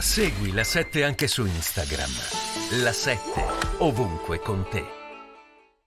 Segui la 7 anche su Instagram. La 7 ovunque con te.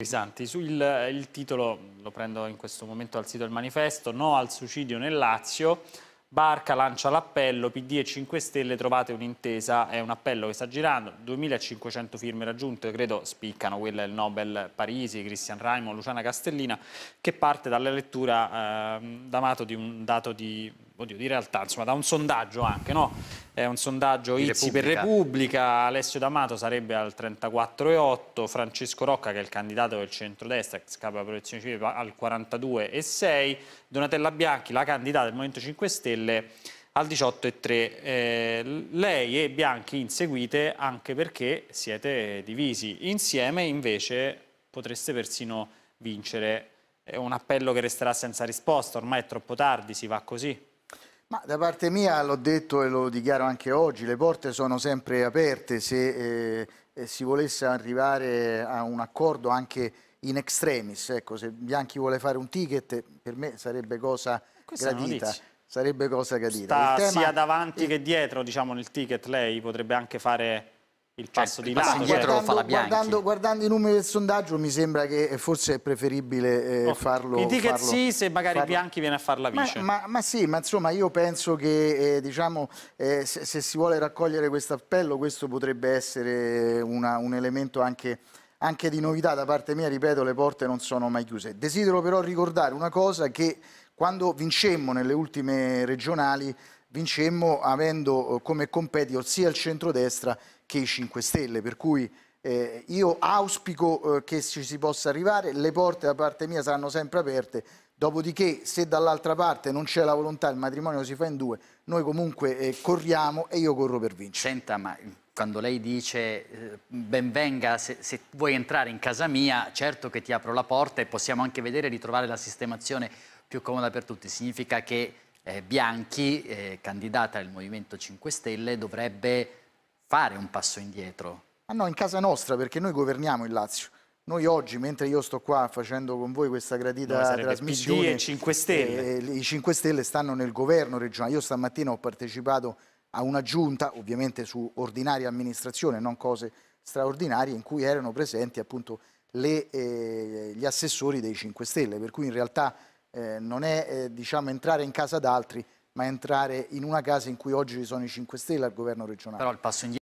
Santi, sul il titolo lo prendo in questo momento dal sito del manifesto, no al suicidio nel Lazio, Barca lancia l'appello, PD e 5 Stelle trovate un'intesa, è un appello che sta girando, 2500 firme raggiunte, credo spiccano, quella del Nobel Parisi, Cristian Raimond, Luciana Castellina, che parte dalla lettura eh, d'amato di un dato di oddio, di realtà, insomma, da un sondaggio anche, no? È un sondaggio di Izzi Repubblica. per Repubblica, Alessio D'Amato sarebbe al 34,8, Francesco Rocca, che è il candidato del centrodestra, ex capo della protezione civile, al 42,6, Donatella Bianchi, la candidata del Movimento 5 Stelle, al 18,3. Eh, lei e Bianchi inseguite anche perché siete divisi. Insieme, invece, potreste persino vincere. È un appello che resterà senza risposta, ormai è troppo tardi, si va così. Ma da parte mia l'ho detto e lo dichiaro anche oggi, le porte sono sempre aperte se eh, eh, si volesse arrivare a un accordo anche in extremis, ecco, se Bianchi vuole fare un ticket per me sarebbe cosa Questa gradita. Sarebbe cosa gradita. Sta tema... sia davanti il... che dietro, diciamo, nel ticket lei potrebbe anche fare cioè, il passo cioè, di là. Indietro certo. la fa guardando, guardando, i numeri del sondaggio mi sembra che forse è preferibile eh, oh, farlo. Mi dica farlo, sì se magari farlo. Bianchi viene a far la vice. Ma, ma, ma sì, ma insomma io penso che eh, diciamo, eh, se, se, si vuole raccogliere questo appello questo potrebbe essere una, un elemento anche anche di novità da parte mia, ripeto, le porte non sono mai chiuse. Desidero però ricordare una cosa che quando vincemmo nelle ultime regionali, vincemmo avendo eh, come competitor sia il centrodestra che i 5 Stelle, per cui eh, io auspico eh, che ci si possa arrivare, le porte da parte mia saranno sempre aperte, dopodiché se dall'altra parte non c'è la volontà, il matrimonio si fa in due, noi comunque eh, corriamo e io corro per vincere. Senta, ma quando lei dice eh, benvenga, se, se vuoi entrare in casa mia, certo che ti apro la porta e possiamo anche vedere di trovare la sistemazione più comoda per tutti, significa che eh, Bianchi, eh, candidata del Movimento 5 Stelle, dovrebbe fare un passo indietro. Ah no, in casa nostra, perché noi governiamo il Lazio. Noi oggi, mentre io sto qua facendo con voi questa gradita trasmissione, PD e 5 Stelle. Eh, i 5 Stelle stanno nel governo regionale. Io stamattina ho partecipato a una giunta, ovviamente su ordinaria amministrazione, non cose straordinarie, in cui erano presenti appunto le, eh, gli assessori dei 5 Stelle, per cui in realtà eh, non è eh, diciamo, entrare in casa d'altri, ma entrare in una casa in cui oggi ci sono i 5 Stelle al governo regionale. Però il passo indietro.